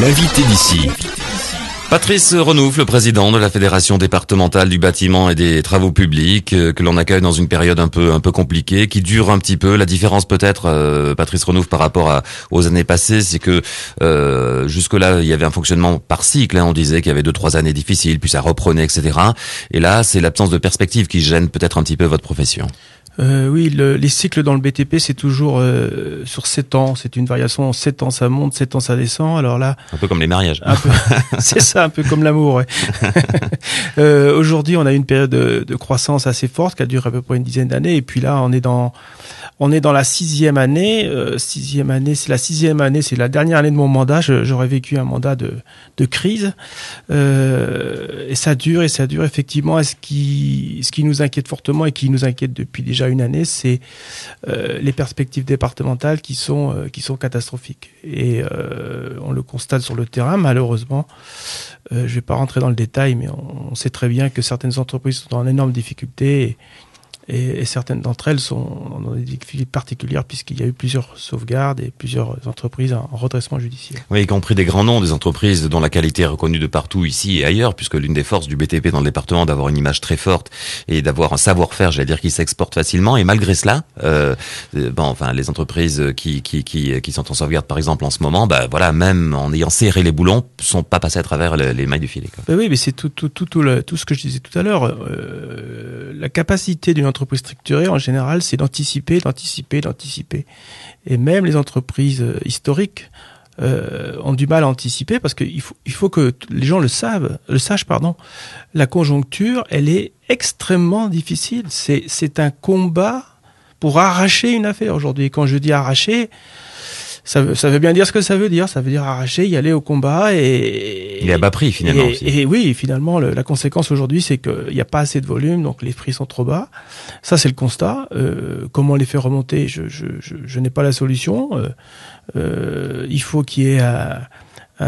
L'invité d'ici. Patrice Renouf, le président de la Fédération départementale du bâtiment et des travaux publics, euh, que l'on accueille dans une période un peu un peu compliquée, qui dure un petit peu. La différence peut-être, euh, Patrice Renouf, par rapport aux années passées, c'est que euh, jusque-là, il y avait un fonctionnement par cycle. Hein. on disait qu'il y avait deux trois années difficiles, puis ça reprenait, etc. Et là, c'est l'absence de perspective qui gêne peut-être un petit peu votre profession euh, oui, le, les cycles dans le BTP, c'est toujours euh, sur 7 ans. C'est une variation. 7 ans, ça monte, 7 ans, ça descend. Alors là, un peu comme les mariages. c'est ça, un peu comme l'amour. euh, Aujourd'hui, on a une période de, de, croissance assez forte qui a duré à peu près une dizaine d'années. Et puis là, on est dans on est dans la sixième année. Euh, sixième année, c'est la sixième année, c'est la dernière année de mon mandat. J'aurais vécu un mandat de, de crise. Euh, et ça dure et ça dure effectivement. ce qui, ce qui nous inquiète fortement et qui nous inquiète depuis déjà une année, c'est euh, les perspectives départementales qui sont, euh, qui sont catastrophiques. Et euh, on le constate sur le terrain, malheureusement. je ne vais pas rentrer dans le détail, mais on, on, sait très bien que certaines entreprises sont en énorme difficulté. Et, et, certaines d'entre elles sont dans des difficultés particulières puisqu'il y a eu plusieurs sauvegardes et plusieurs entreprises en redressement judiciaire. Oui, y compris des grands noms, des entreprises dont la qualité est reconnue de partout ici et ailleurs, puisque l'une des forces du BTP dans le département d'avoir une image très forte et d'avoir un savoir-faire, j'allais dire, qui s'exporte facilement. Et malgré cela, euh, euh, bon, enfin, les entreprises qui, qui, qui, sont en sauvegarde, par exemple, en ce moment, bah voilà, même en ayant serré les boulons, sont pas passés à travers les, mailles du filet. Ben oui, mais c'est tout, tout, tout, tout, ce que je disais tout à l'heure. Euh, la capacité d'une entreprise structurée, en général, c'est d'anticiper, d'anticiper, d'anticiper. Et même les entreprises euh, historiques euh, ont du mal à anticiper parce qu'il faut, il faut que les gens le savent, le sachent, pardon. La conjoncture, elle est extrêmement difficile. C'est, c'est un combat pour arracher une affaire aujourd'hui. quand je dis arracher, ça, ça, veut bien dire ce que ça veut dire. Ça veut dire arracher, y aller au combat et. Il est à bas prix finalement. Et, aussi. et oui, finalement, la conséquence aujourd'hui, c'est qu'il n'y a pas assez de volume, donc les prix sont trop bas. Ça, c'est le constat. Euh, comment les faire remonter Je, je, je, n'ai pas la solution. Euh, euh, il faut qu'il y ait un,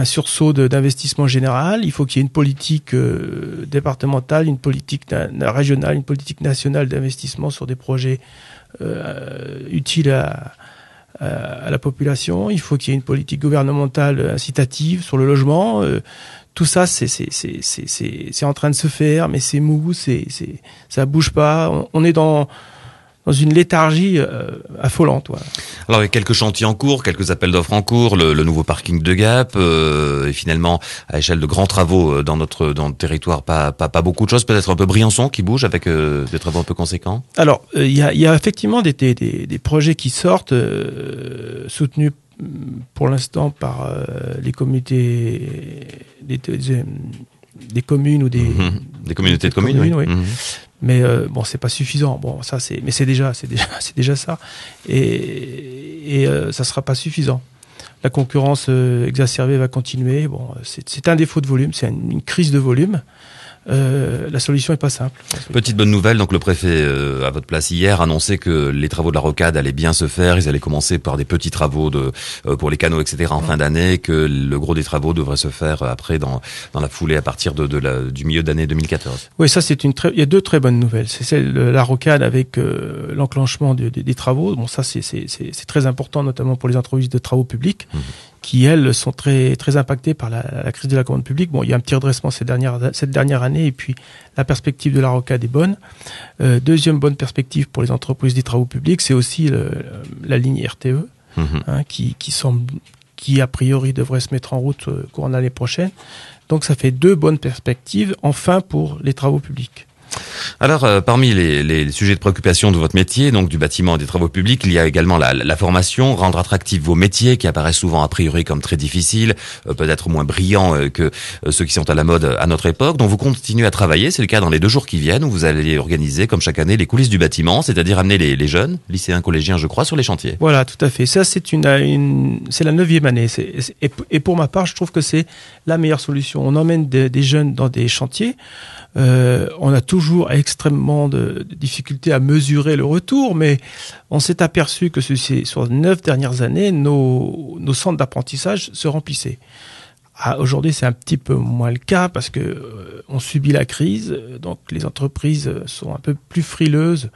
sursaut d'investissement général. Il faut qu'il y ait une politique départementale, une politique régionale, une politique nationale d'investissement sur des projets utiles à euh, à la population, il faut qu'il y ait une politique gouvernementale incitative sur le logement. Euh, tout ça, c'est c'est en train de se faire, mais c'est mou, c'est c'est ça bouge pas. On, est dans dans une léthargie euh, affolante. Alors, il y a quelques chantiers en cours, quelques appels d'offres en cours, le, nouveau parking de Gap, euh, et finalement, à échelle de grands travaux euh, dans notre dans le territoire, pas, pas, beaucoup de choses, peut-être un peu Briançon qui bouge avec euh, des travaux un peu conséquents Alors, il y, a, effectivement des, des, projets qui sortent, soutenus mm, pour l'instant par les communautés, des, communes ou des... Mhm. des communautés de communes, oui. Mhm mais euh, bon, c'est pas suffisant. Bon, ça c'est, mais c'est déjà, c'est déjà, c'est déjà ça, et, et euh, ça sera pas suffisant. La concurrence euh, exacerbée va continuer. Bon, c'est un défaut de volume, c'est une, crise de volume. Euh, la solution est pas simple. Petite bonne nouvelle, donc le préfet euh, à votre place hier annonçait que les travaux de la rocade allaient bien se faire. Ils allaient commencer par des petits travaux de euh, pour les canaux, etc. en fin d'année, que le gros des travaux devrait se faire après dans dans la foulée à partir de, la, du milieu d'année 2014. Oui, ça c'est une très, il y a deux très bonnes nouvelles. C'est celle de la rocade avec l'enclenchement des travaux. Bon, ça c'est c'est très important, notamment pour les entreprises de travaux publics. Mmh qui elles sont très très impactées par la, crise de la commande publique. Bon, il y a un petit redressement ces dernières, cette dernière année et puis la perspective de la rocade est bonne. Euh, deuxième bonne perspective pour les entreprises des travaux publics, c'est aussi la ligne RTE mhm. hein, qui, qui semble qui a priori devrait se mettre en route euh, courant l'année prochaine. Donc ça fait deux bonnes perspectives enfin pour les travaux publics. Alors, euh, parmi les, les, sujets de préoccupation de votre métier, donc du bâtiment et des travaux publics, il y a également la, la formation, rendre attractif vos métiers qui apparaissent souvent a priori comme très difficiles, euh, peut-être moins brillants euh, que ceux qui sont à la mode à notre époque, dont vous continuez à travailler. C'est le cas dans les deux jours qui viennent où vous allez organiser, comme chaque année, les coulisses du bâtiment, c'est-à-dire amener les, les, jeunes, lycéens, collégiens, je crois, sur les chantiers. Voilà, tout à fait. Ça, c'est une, c'est la neuvième année. Et, pour ma part, je trouve que c'est la meilleure solution. On emmène des, des jeunes dans des chantiers. on a toujours extrêmement de, difficultés à mesurer le retour, mais on s'est aperçu que sur les neuf dernières années, nos, centres d'apprentissage se remplissaient. Ah, aujourd'hui, c'est un petit peu moins le cas parce que euh, on subit la crise, donc les entreprises sont un peu plus frileuses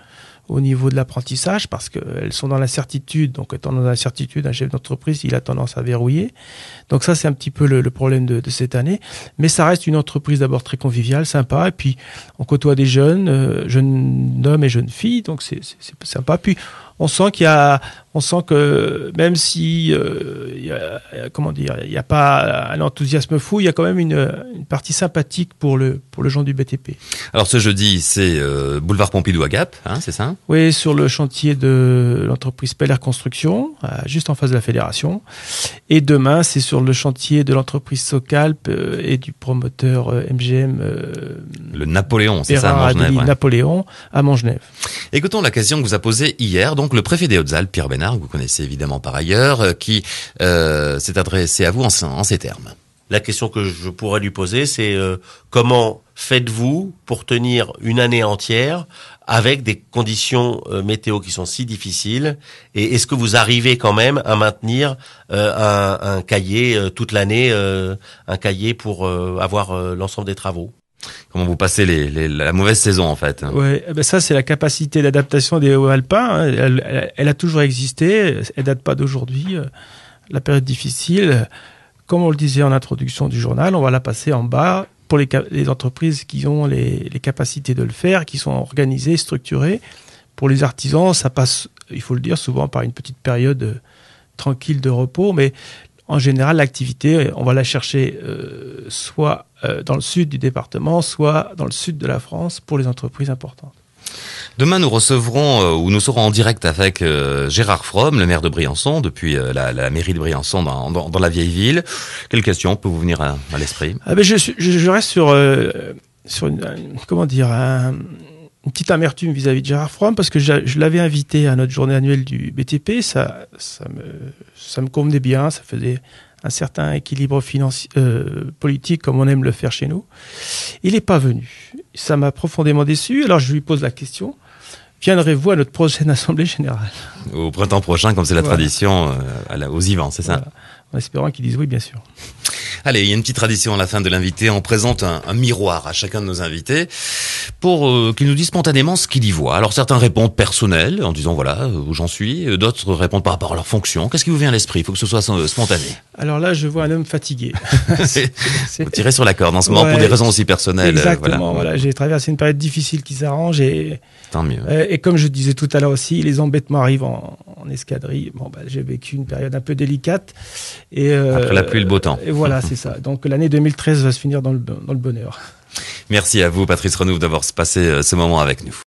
au niveau de l'apprentissage parce qu'elles sont dans l'incertitude. Donc, étant dans l'incertitude, un chef d'entreprise, il a tendance à verrouiller. Donc, ça, c'est un petit peu le, problème de, cette année. Mais ça reste une entreprise d'abord très conviviale, sympa. Et puis, on côtoie des jeunes, euh, jeunes hommes et jeunes filles. Donc, c'est sympa. Puis, on sent qu'il y a, on sent que même si, euh, comment dire, il n'y a pas un enthousiasme fou, il y a quand même une, partie sympathique pour le pour le genre du BTP. Alors ce jeudi, c'est euh, boulevard Pompidou à Gap, hein, c'est ça Oui, sur le chantier de l'entreprise Peller Construction, euh, juste en face de la fédération. Et demain, c'est sur le chantier de l'entreprise Socalp et du promoteur MGM. le Napoléon, c'est ça, à Napoléon à Montgenève. Écoutons la que vous a posée hier, donc donc le préfet des hautes Pierre Bénard, que vous connaissez évidemment par ailleurs, euh, qui euh, s'est adressé à vous en, ces termes. La question que je pourrais lui poser, c'est euh, comment faites-vous pour tenir une année entière avec des conditions météo qui sont si difficiles Et est-ce que vous arrivez quand même à maintenir un, cahier toute l'année, un cahier pour avoir l'ensemble des travaux comment vous passez la mauvaise saison en fait. Ouais, eh ben ça c'est la capacité d'adaptation des hauts alpins. Hein. Elle, a toujours existé, elle date pas d'aujourd'hui. Euh, la période difficile, comme on le disait en introduction du journal, on va la passer en bas pour les, entreprises qui ont les, les capacités de le faire, qui sont organisées, structurées. Pour les artisans, ça passe, il faut le dire, souvent par une petite période euh, tranquille de repos, mais en général, l'activité, on va la chercher euh, soit euh, dans le sud du département, soit dans le sud de la France pour les entreprises importantes. Demain, nous recevrons euh, ou nous serons en direct avec Gérard Fromme, le maire de Briançon, depuis la, mairie de Briançon dans, la vieille ville. Quelles questions peuvent vous venir à, l'esprit ah, ben, je, reste sur, sur une, comment dire, une petite amertume vis-à-vis de Gérard Fromm parce que je, l'avais invité à notre journée annuelle du BTP, ça, ça, me, ça me convenait bien, ça faisait un certain équilibre financier, euh, politique comme on aime le faire chez nous. Il n'est pas venu. Ça m'a profondément déçu. Alors je lui pose la question. Viendrez-vous à notre prochaine Assemblée Générale Au printemps prochain, comme c'est la tradition, euh, à la, aux Ivans, c'est ça En espérant qu'ils disent oui, bien sûr. Allez, il y a une petite tradition à la fin de l'invité. On présente un, miroir à chacun de nos invités pour euh, qu'il qu'ils nous dise spontanément ce qu'il y voit. Alors certains répondent personnels en disant voilà euh, où j'en suis. Euh, d'autres répondent par rapport à leur fonction. Qu'est-ce qui vous vient à l'esprit Il faut que ce soit spontané. Alors là, je vois un homme fatigué. Vous tirez sur la corde en ce moment pour des raisons aussi personnelles. Exactement. Voilà. j'ai traversé une période difficile qui s'arrange et tant mieux. et comme je disais tout à l'heure aussi, les embêtements arrivent en, en escadrille. Bon, bah, j'ai vécu une période un peu délicate. Et, euh, Après la pluie le beau temps. Et voilà, c'est ça. Donc l'année 2013 va se finir dans le, dans le bonheur. Merci à vous, Patrice Renouf, d'avoir passé euh, ce moment avec nous.